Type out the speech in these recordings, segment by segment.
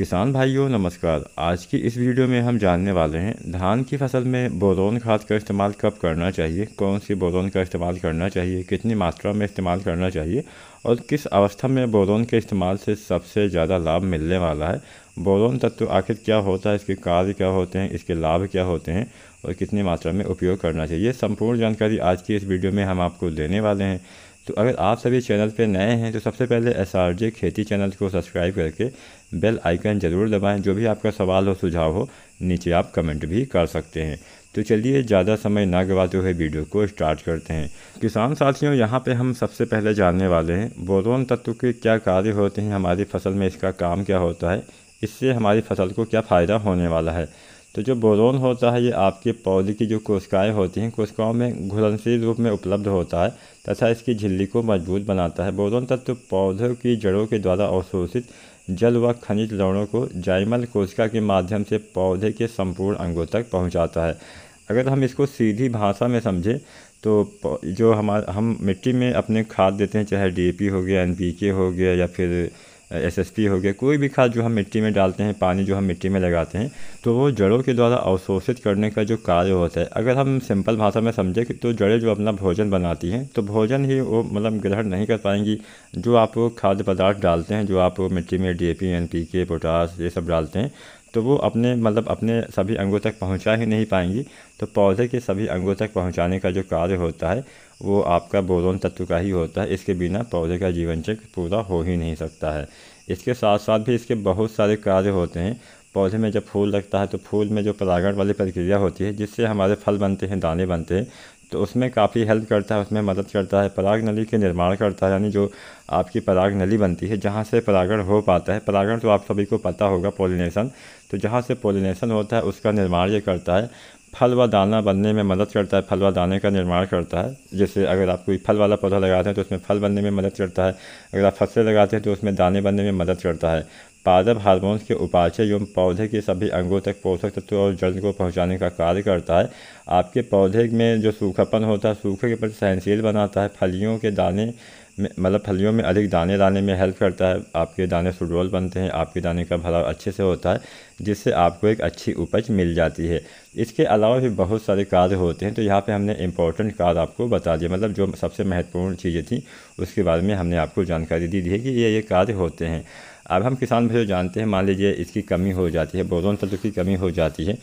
किसान भाइयों नमस्कार आज की इस वीडियो में हम जानने वाले हैं धान की फसल में बोरोन खाद का इस्तेमाल कब करना चाहिए कौन सी बोरोन का इस्तेमाल करना चाहिए कितनी मात्रा में इस्तेमाल करना चाहिए और किस अवस्था में बोरोन के इस्तेमाल से सबसे ज़्यादा लाभ मिलने वाला है बोरोन तत्व आखिर क्या होता है इसके कार्य क्या होते हैं इसके लाभ क्या होते हैं और कितनी मात्रा में उपयोग करना चाहिए संपूर्ण जानकारी आज की इस वीडियो में हम आपको देने वाले हैं तो अगर आप सभी चैनल पर नए हैं तो सबसे पहले एस आर जे खेती चैनल को सब्सक्राइब करके बेल आइकन ज़रूर दबाएं जो भी आपका सवाल हो सुझाव हो नीचे आप कमेंट भी कर सकते हैं तो चलिए ज़्यादा समय ना गवाते हुए वीडियो को स्टार्ट करते हैं किसान साथियों यहाँ पे हम सबसे पहले जानने वाले हैं बोरोन तत्व के क्या कार्य होते हैं हमारी फसल में इसका काम क्या होता है इससे हमारी फसल को क्या फ़ायदा होने वाला है तो जो बोरोन होता है ये आपके पौधे की जो कोशिकाएँ होती हैं कोशिकाओं में घुलनशील रूप में उपलब्ध होता है तथा इसकी झिल्ली को मजबूत बनाता है बोरोन तत्व पौधों की जड़ों के द्वारा अवशोषित जल व खनिज लवणों को जायमल कोशिका के माध्यम से पौधे के संपूर्ण अंगों तक पहुँचाता है अगर हम इसको सीधी भाषा में समझें तो जो हमारा हम मिट्टी में अपने खाद देते हैं चाहे डी हो गया एन हो गया या फिर एसएसपी हो गया कोई भी खाद जो हम मिट्टी में डालते हैं पानी जो हम मिट्टी में लगाते हैं तो वो जड़ों के द्वारा अवशोषित करने का जो कार्य होता है अगर हम सिंपल भाषा में समझें तो जड़ें जो अपना भोजन बनाती हैं तो भोजन ही वो मतलब ग्रहण नहीं कर पाएंगी जो आप खाद्य पदार्थ डालते हैं जो आप मिट्टी में D A P N P K potash ये सब डालते हैं तो वो अपने मतलब अपने सभी अंगों तक पहुंचा ही नहीं पाएंगी तो पौधे के सभी अंगों तक पहुंचाने का जो कार्य होता है वो आपका बोरोन तत्व का ही होता है इसके बिना पौधे का जीवन चक्र पूरा हो ही नहीं सकता है इसके साथ साथ भी इसके बहुत सारे कार्य होते हैं पौधे में जब फूल लगता है तो फूल में जो परागण वाली प्रक्रिया होती है जिससे हमारे फल बनते हैं दाने बनते हैं तो उसमें काफ़ी हेल्प करता है उसमें मदद करता है पराग नली के निर्माण करता है यानी जो आपकी पराग नली बनती है जहाँ से परागण हो पाता है परागण तो आप सभी को पता होगा पोलिनेशन तो जहाँ से पोलिनेशन होता है उसका निर्माण ये करता है फल व दाना बनने में मदद करता है फल व दाने का निर्माण करता है जैसे अगर आप कोई फल वाला पौधा लगाते हैं तो उसमें फल बनने में मदद करता है अगर आप फसलें लगाते हैं तो उसमें दाने बनने में मदद करता है पादप हारमोन्स के उपाचय एवं पौधे के सभी अंगों तक पोषक तत्व और जल को पहुंचाने का कार्य करता है आपके पौधे में जो सूखापन होता है सूखे के प्रति सहनशील बनाता है फलियों के दाने में मतलब फलियों में अधिक दाने लाने में हेल्प करता है आपके दाने सुडोल बनते हैं आपके दाने का भराव अच्छे से होता है जिससे आपको एक अच्छी उपज मिल जाती है इसके अलावा भी बहुत सारे कार्य होते हैं तो यहाँ पे हमने इम्पोर्टेंट कार्य आपको बता दिया मतलब जो सबसे महत्वपूर्ण चीज़ें थी उसके बारे में हमने आपको जानकारी दी है कि ये ये कार्य होते हैं अब हम किसान भाई जानते हैं मान लीजिए इसकी कमी हो जाती है बोरोन तत्व की कमी हो जाती है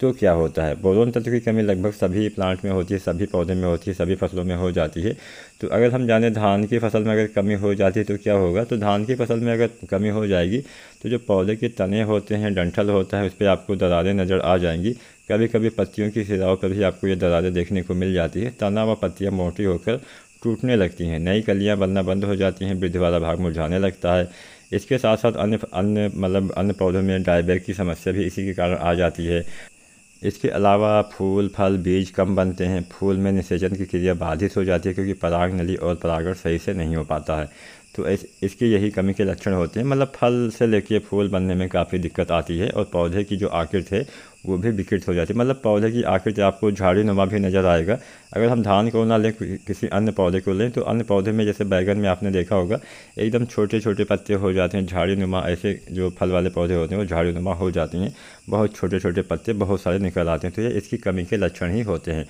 तो क्या होता है बोरोन तत्व की कमी लगभग सभी प्लांट में होती है सभी पौधे में होती है सभी फसलों में हो जाती है तो अगर हम जाने धान की फसल में अगर कमी हो जाती है तो क्या होगा तो धान की फसल में अगर कमी हो जाएगी तो जो पौधे के तने होते हैं डंठल होता है उस पर आपको दरारें नज़र आ जाएंगी कभी कभी पत्तियों की सिराव पर भी आपको ये दरारें देखने को मिल जाती है तना व पत्तियाँ मोटी होकर टूटने लगती हैं नई कलियाँ बनना बंद हो जाती हैं वृद्धि वाला भाग मुरझाने लगता है इसके साथ साथ अन्य अन्य मतलब अन्य पौधों में डायबैक की समस्या भी इसी के कारण आ जाती है इसके अलावा फूल फल बीज कम बनते हैं फूल में निषेचन की क्रिया बाधित हो जाती है क्योंकि पराग नली और परागण सही से नहीं हो पाता है तो इस इसकी यही कमी के लक्षण होते हैं मतलब फल से लेके फूल बनने में काफ़ी दिक्कत आती है और पौधे की जो आकृत है वो भी विकृत हो जाती है मतलब पौधे की आकृति आपको झाड़ी नुमा भी नज़र आएगा अगर हम धान को ना लें किसी अन्य पौधे को लें तो अन्य पौधे में जैसे बैगन में आपने देखा होगा एकदम छोटे छोटे पत्ते हो जाते हैं झाड़ी नुमा ऐसे जो फल वाले पौधे होते हैं वो झाड़ी नुमा हो जाती हैं बहुत छोटे छोटे पत्ते बहुत सारे निकल आते हैं तो ये इसकी कमी के लक्षण ही होते हैं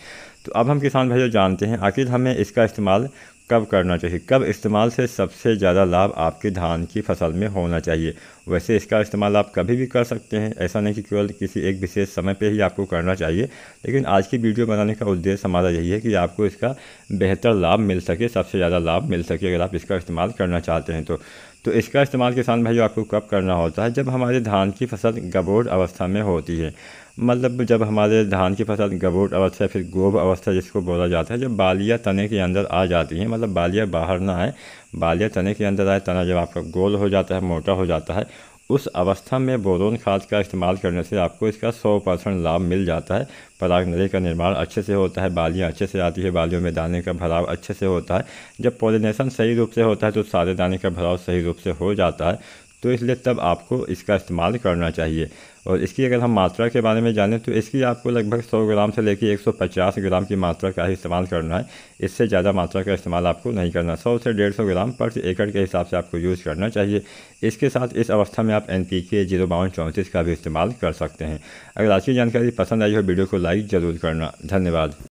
तो अब हम किसान भाई जानते हैं आखिर हमें इसका इस्तेमाल कब करना चाहिए कब इस्तेमाल से सबसे ज़्यादा लाभ आपके धान की फसल में होना चाहिए वैसे इसका इस्तेमाल आप कभी भी कर सकते हैं ऐसा नहीं कि केवल किसी एक विशेष समय पर ही आपको करना चाहिए लेकिन आज की वीडियो बनाने का उद्देश्य हमारा यही है कि आपको इसका बेहतर लाभ मिल सके सबसे ज़्यादा लाभ मिल सके अगर आप इसका इस्तेमाल करना चाहते हैं तो तो इसका इस्तेमाल किसान भाई आपको कब करना होता है जब हमारे धान की फसल गबोड अवस्था में होती है मतलब जब हमारे धान की फसल गबोट अवस्था फिर गोब अवस्था जिसको बोला जाता है जब बालियाँ तने के अंदर आ जाती हैं मतलब बालियाँ बाहर ना आए बालिया तने के अंदर आए तना जब आपका गोल हो जाता है मोटा हो जाता है उस अवस्था में बोरोन खाद का इस्तेमाल करने से आपको इसका 100 परसेंट लाभ मिल जाता है पराग नली का निर्माण अच्छे से होता है बालियाँ अच्छे से आती है बालियों में दाने का भराव अच्छे से होता है जब पोलिनेशन सही रूप से होता है तो सारे दाने का भराव सही रूप से हो जाता है तो इसलिए तब आपको इसका इस्तेमाल करना चाहिए और इसकी अगर हम मात्रा के बारे में जानें तो इसकी आपको लगभग 100 ग्राम से लेकर 150 ग्राम की मात्रा का ही इस्तेमाल करना है इससे ज़्यादा मात्रा का इस्तेमाल आपको नहीं करना 100 से 150 ग्राम पर एकड़ के हिसाब से आपको यूज़ करना चाहिए इसके साथ इस अवस्था में आप एन पी के जीरो बावन चौंतीस का भी इस्तेमाल कर सकते हैं अगर आज की जानकारी पसंद आई हो वीडियो को लाइक ज़रूर करना धन्यवाद